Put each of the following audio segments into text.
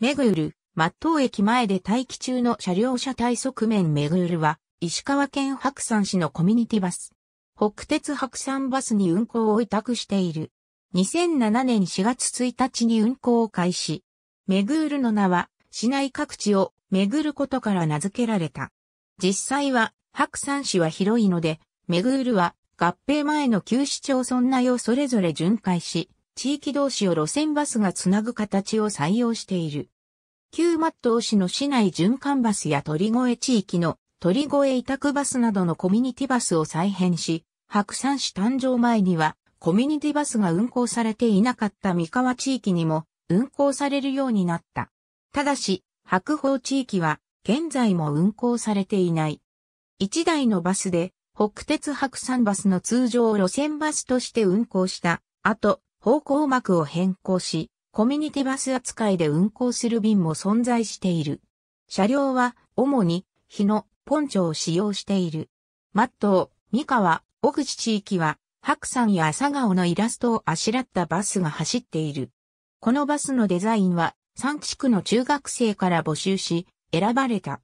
メグール、松東駅前で待機中の車両車体側面メグールは、石川県白山市のコミュニティバス。北鉄白山バスに運行を委託している。2007年4月1日に運行を開始。メグールの名は、市内各地をメグることから名付けられた。実際は、白山市は広いので、メグールは合併前の旧市町村内をそれぞれ巡回し、地域同士を路線バスがつなぐ形を採用している。旧マット市の市内循環バスや鳥越地域の鳥越委託バスなどのコミュニティバスを再編し、白山市誕生前にはコミュニティバスが運行されていなかった三河地域にも運行されるようになった。ただし、白鵬地域は現在も運行されていない。一台のバスで北鉄白山バスの通常路線バスとして運行した後、方向幕を変更し、コミュニティバス扱いで運行する便も存在している。車両は、主に、日野、ポンチョを使用している。マットー、三河、小口地域は、白山や朝顔のイラストをあしらったバスが走っている。このバスのデザインは、三地区の中学生から募集し、選ばれた。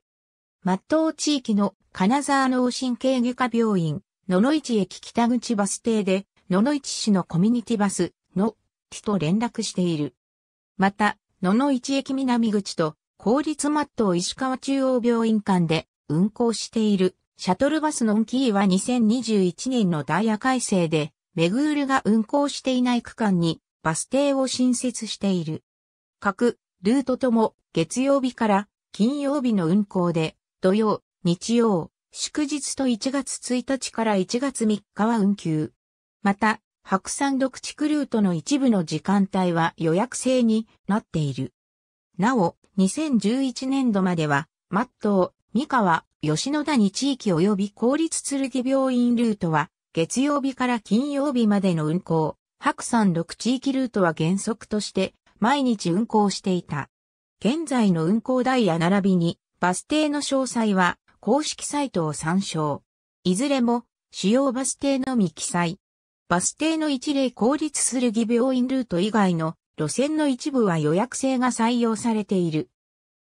マットー地域の金沢脳神経外科病院、野々市駅北口バス停で、野々市市のコミュニティバス、と連絡している。また、野々市駅南口と公立マット石川中央病院間で運行しているシャトルバスのンキーは2021年のダイヤ改正で、メグールが運行していない区間にバス停を新設している。各ルートとも月曜日から金曜日の運行で、土曜、日曜、祝日と1月1日から1月3日は運休。また、白山独地区ルートの一部の時間帯は予約制になっている。なお、2011年度までは、マト東、三河、吉野谷地域及び公立剣病院ルートは、月曜日から金曜日までの運行、白山独地域ルートは原則として、毎日運行していた。現在の運行ダイヤ並びに、バス停の詳細は、公式サイトを参照。いずれも、主要バス停のみ記載。バス停の一例公立する義病院ルート以外の路線の一部は予約制が採用されている。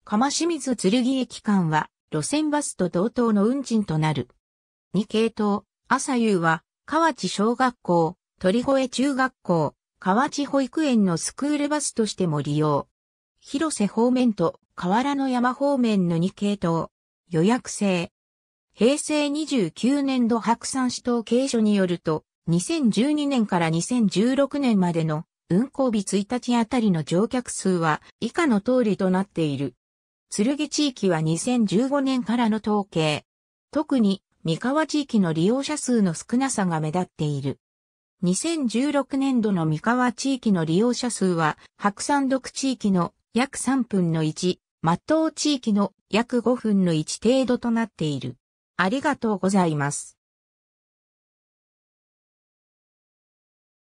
釜清水剣駅間は路線バスと同等の運賃となる。2系統、朝夕は河内小学校、鳥越中学校、河内保育園のスクールバスとしても利用。広瀬方面と河原の山方面の2系統、予約制。平成29年度白山市統計所によると、2012年から2016年までの運行日1日あたりの乗客数は以下の通りとなっている。剣地域は2015年からの統計。特に三河地域の利用者数の少なさが目立っている。2016年度の三河地域の利用者数は、白山独地域の約3分の1、松東地域の約5分の1程度となっている。ありがとうございます。